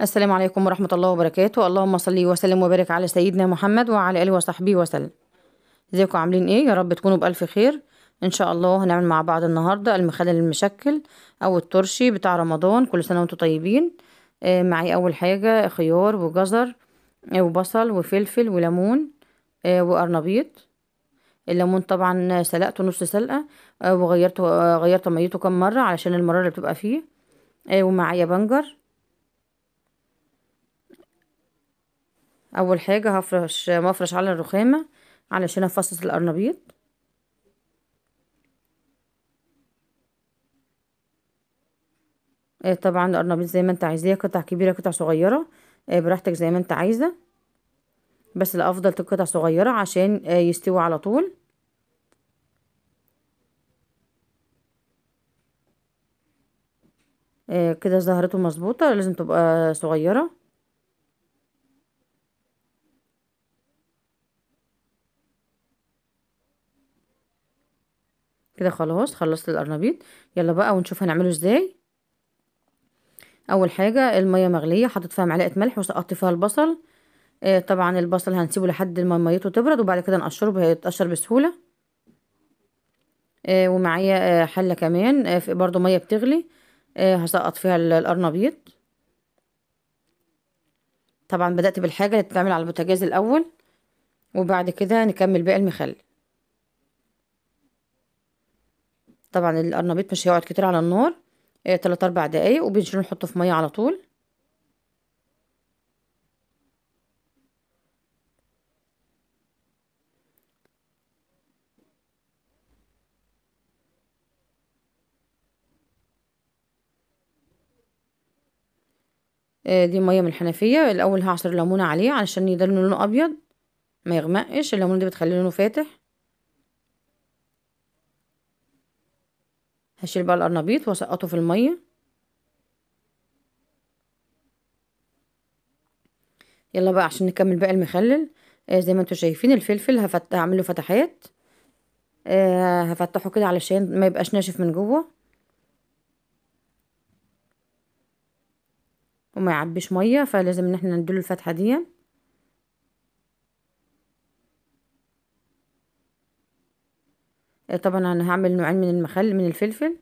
السلام عليكم ورحمة الله وبركاته اللهم صلي وسلم وبارك على سيدنا محمد وعلى آله وصحبه وسلم ازيكم عاملين ايه يا رب تكونوا بألف خير ان شاء الله هنعمل مع بعض النهاردة المخلل المشكل او الترشي بتاع رمضان كل سنة وانتم طيبين آه معي اول حاجة خيار وجزر آه، وبصل وفلفل وليمون آه وقرنبيط الليمون طبعا سلقته نص سلقة آه وغيرته آه، غيرت ميته كم مرة علشان المرارة اللي بتبقى فيه آه، ومعايا بنجر اول حاجة هفرش مفرش على الرخامة علشان افصص القرنبيط آه، طبعا القرنبيط زي ما انت عايزاه قطع كبيرة قطع صغيرة آه، براحتك زي ما انت عايزة بس الافضل قطع صغيرة عشان آه، يستوي على طول كده ظهرته مظبوطة لازم تبقى صغيرة كده خلاص خلصت القرنبيط يلا بقى ونشوف هنعمله ازاي اول حاجه الميه مغليه حطيت فيها معلقه ملح وسقطت فيها البصل آه طبعا البصل هنسيبه لحد ما ميته تبرد وبعد كده نقشره بيتقشر بسهوله آه ومعايا آه حله كمان آه برضو ميه بتغلي آه هسقط فيها القرنبيط طبعا بدات بالحاجه اللي بتتعمل على البوتاجاز الاول وبعد كده نكمل باقي المخلل طبعا القرنبيط مش هيقعد كتير على النار آه، تلات اربع دقايق وبنشيله نحطه في ميه على طول آه، دي ميه من الحنفيه الاول هعصر الليمون عليه علشان يدل لونه ابيض ما يغمقش الليمونه دي بتخلي لونه فاتح هشيل بقى القرنبيط واسقطه في المية يلا بقى عشان نكمل بقى المخلل آه زي ما انتوا شايفين الفلفل هفت... هعمله فتحات آه هفتحه كده علشان ما يبقاش ناشف من جوه وما يعبيش ميه فلازم ان احنا نديله الفتحه دي آه، طبعا انا هعمل نوعين من المخل من الفلفل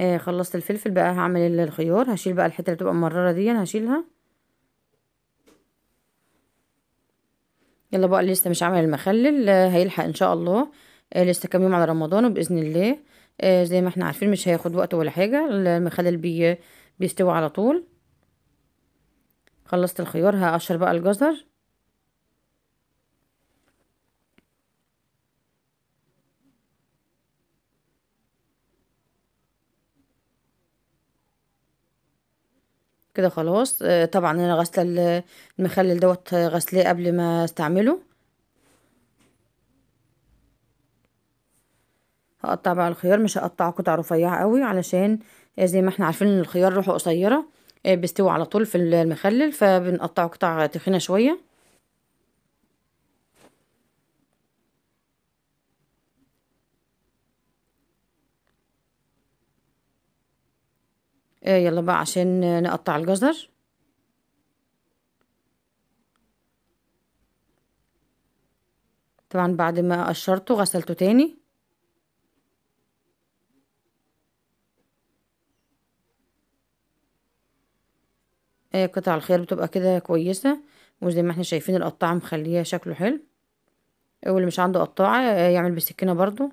آه خلصت الفلفل بقى هعمل الخيار هشيل بقى الحته اللي بتبقى ممرره دي هشيلها يلا بقى لسه مش عامل المخلل هيلحق ان شاء الله آه لسه كام يوم على رمضان وباذن الله آه زي ما احنا عارفين مش هياخد وقت ولا حاجه المخلل بي بيستوي على طول خلصت الخيار هقشر بقى الجزر كده خلاص آه، طبعا انا غاسله المخلل دوت غسلاه قبل ما استعمله هقطع بقى الخيار مش هقطعه قطع رفيعه قوي علشان زي ما احنا عارفين ان الخيار روحه قصيره آه، بيستوي على طول في المخلل فبنقطعه قطع تخينه شويه إيه، يلا بقى عشان نقطع الجزر طبعا بعد ما قشرته غسلته تاني إيه، قطع الخيار بتبقى كده كويسة وزي ما احنا شايفين القطاعة مخليها شكله حلو واللي مش عنده قطاعة إيه، يعمل بالسكينة برضو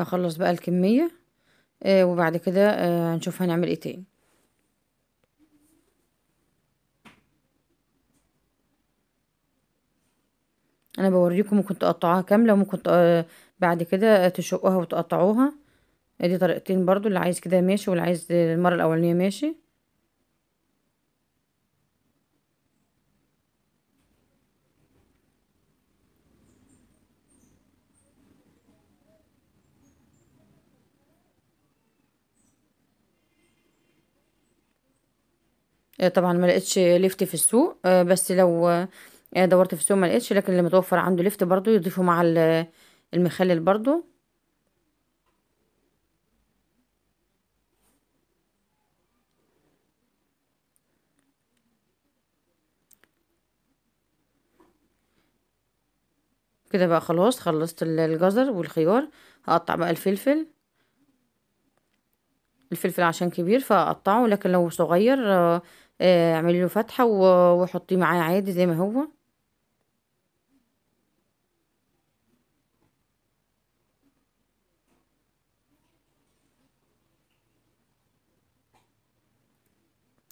نخلص بقى الكمية آه وبعد كده آه هنشوف هنعمل ايه تاني انا بوريكم ممكن تقطعوها كاملة وممكن آه بعد كده آه، تشقوها وتقطعوها ادي طريقتين برضو اللي عايز كده ماشي واللي عايز المرة الاولانية ماشي آه، طبعا ما لقيتش ليفت في السوق آه، بس لو آه، دورت في السوق ما لقيتش لكن اللي متوفر عنده ليفت برضو يضيفه مع المخلل برضو كده بقى خلاص خلصت الجزر والخيار هقطع بقى الفلفل الفلفل عشان كبير فقطعه لكن لو صغير آه، آه، اعملي له فتحة وحطيه معاه عادي زي ما هو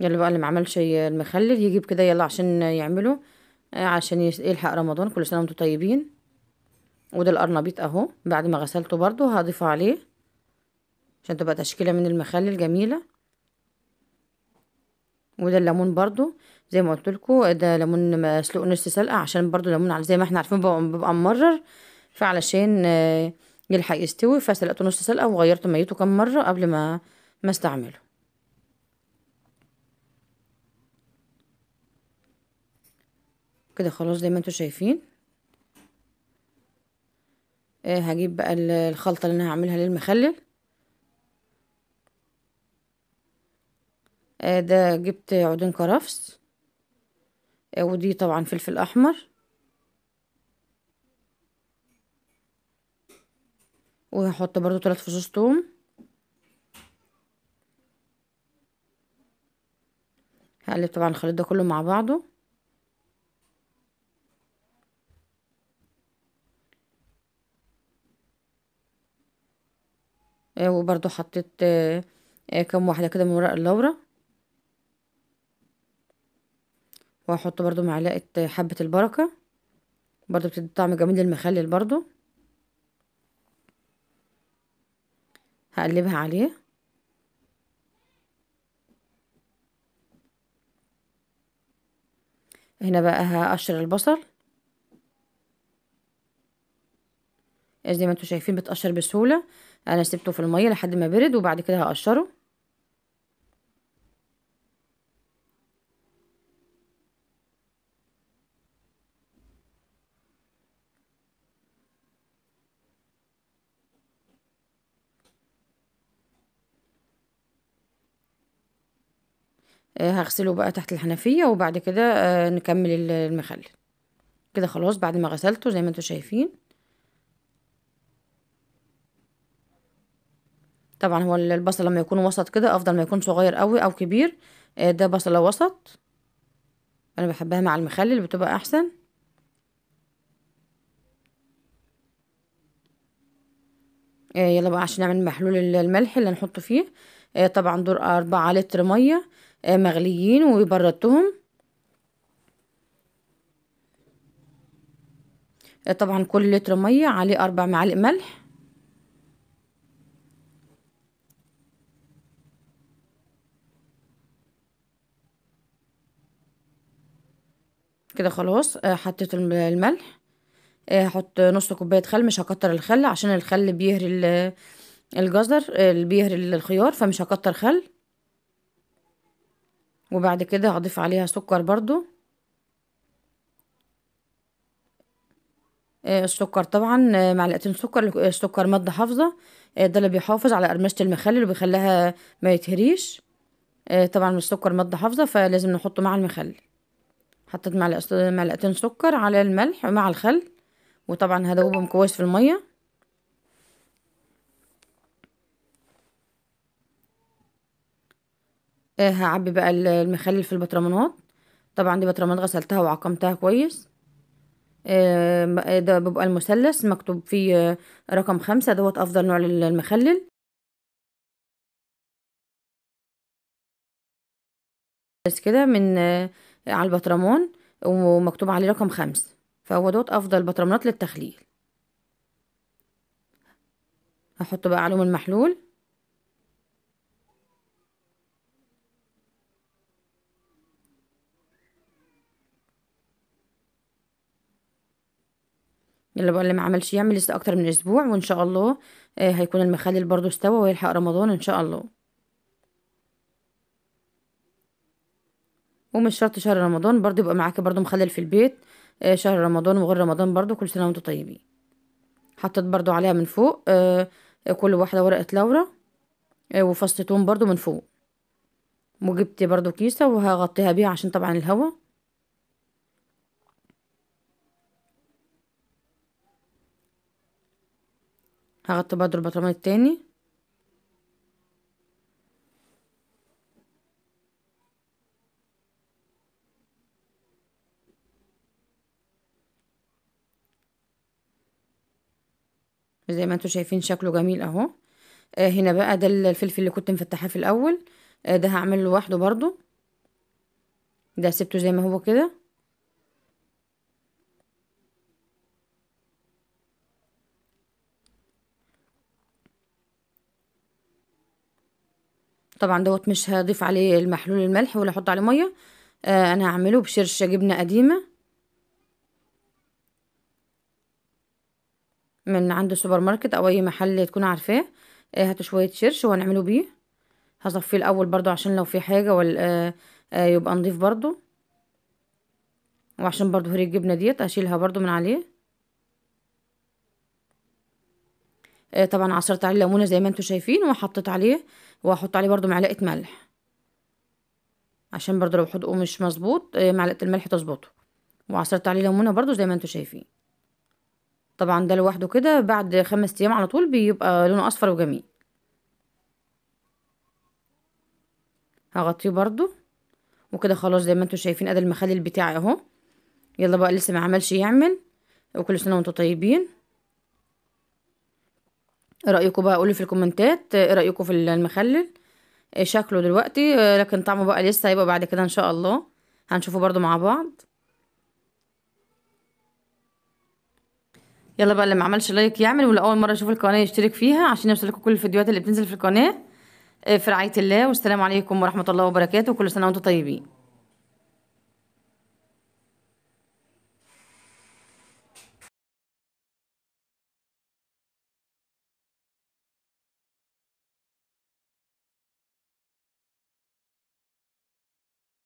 يلا بقى اللي ما عملش المخلل يجيب كده يلا عشان يعمله آه، عشان يلحق رمضان كل سنه وانتم طيبين وده القرنبيط اهو بعد ما غسلته برضو هضيفه عليه عشان تبقى تشكيلة من المخلل جميلة وده الليمون برضو زي ما قلت لكم ده ليمون مسلوق نص سلقه عشان برضو ليمون زي ما احنا عارفين بيبقى ممرر فعلشان آه، يلحق يستوي فسلقته نص سلقه وغيرت ميته كام مره قبل ما ما استعمله كده خلاص زي ما انتم شايفين آه، هجيب بقى الخلطه اللي انا هعملها للمخلل آه، ده جبت عودين كرفس آه، ودي طبعا فلفل احمر وهحط برضو تلات فصوص توم هقلب طبعا الخليط ده كله مع بعضه آه، وبرضو حطيت كام واحدة كده من ورق اللورة وهحط برضو معلقة حبة البركة برضو بتدي طعم جميل للمخلل برضو هقلبها عليه هنا بقى هقشر البصل زي ما انتم شايفين بتقشر بسهولة انا سبته في المية لحد ما برد وبعد كده هقشره آه، هغسله بقى تحت الحنفية وبعد كده آه، نكمل المخلل كده خلاص بعد ما غسلته زي ما انتوا شايفين طبعا هو البصل لما يكون وسط كده افضل ما يكون صغير قوي او كبير آه، ده بصلة وسط انا بحبها مع المخلل بتبقى احسن يلا بقى عشان نعمل محلول الملح اللي هنحطه فيه طبعا دور أربعة لتر مية آه، مغليين وبردتهم آه، طبعا كل لتر مية عليه أربع معالق ملح كده خلاص آه، حطيت الملح هحط نص كوباية خل مش هكتر الخل عشان الخل بيهري الجزر بيهري الخيار فمش هكتر خل وبعد كده هضيف عليها سكر برضو آه، السكر طبعا آه، معلقتين سكر السكر آه، مادة حافظة ده اللي بيحافظ على قرمشة المخلل اللي بيخليها ما يتهريش طبعا السكر مادة حافظة فلازم نحطه مع المخلل حطيت معلقتين سكر على الملح مع الخل وطبعا هدوبهم كويس في المية آه، هعبي بقى المخلل في البطرمانات طبعا دي بطرمانات غسلتها وعقمتها كويس آه، آه، ده بيبقى المثلث مكتوب فيه رقم خمسة دوت أفضل نوع للمخلل بس كده من على البطرمان ومكتوب عليه رقم خمسة فهو دوت أفضل بطرمانات للتخليل هحط بقى علوم المحلول يلا بقى اللي ما عملش يعمل لسه اكتر من اسبوع وان شاء الله آه، هيكون المخلل برضو استوى ويلحق رمضان ان شاء الله ومش شرط شهر رمضان برضو يبقى معاكي برضو مخلل في البيت آه، شهر رمضان وغير رمضان برضو كل سنه وانتم طيبين حطيت برضو عليها من فوق آه، كل واحده ورقه لورا آه برضو من فوق وجبت برضو كيسه وهغطيها بيها عشان طبعا الهواء هغطي برضو البطرمان التاني زي ما انتم شايفين شكله جميل اهو آه هنا بقى ده الفلفل اللي كنت مفتحاه في الاول آه ده هعمله لوحده برضو ده سبته زي ما هو كده طبعا دوت مش هضيف عليه المحلول الملح ولا احط عليه ميه آه انا هعمله بشرشة جبنة قديمة من عند السوبر ماركت او اي محل تكون عارفاه آه هات شوية شرش وهنعمله بيه هصفيه الاول برضو عشان لو في حاجة ولا آه آه يبقى نضيف برضو وعشان برضو هري الجبنة ديت هشيلها برضو من عليه آه، طبعا عصرت عليه ليمونه زي ما انتم شايفين وحطيت عليه وهحط عليه برضو معلقه ملح عشان برضو لو حدقه مش مظبوط آه، معلقه الملح تظبطه وعصرت عليه ليمونه برضو زي ما انتم شايفين طبعا ده لوحده كده بعد خمس ايام على طول بيبقى لونه اصفر وجميل هغطيه برضو وكده خلاص زي ما انتم شايفين ادي المخلل بتاعي اهو يلا بقى لسه ما عملش يعمل وكل سنه وانتم طيبين ايه رأيكم بقى قولوا في الكومنتات ايه رأيكم في المخلل إيه شكله دلوقتي إيه لكن طعمه بقى لسه هيبقى بعد كده ان شاء الله هنشوفه برضو مع بعض يلا بقى اللي ما عملش لايك يعمل واللي اول مره يشوف القناه يشترك فيها عشان لكم كل الفيديوهات اللي بتنزل في القناه إيه في رعايه الله والسلام عليكم ورحمه الله وبركاته وكل سنه وانتم طيبين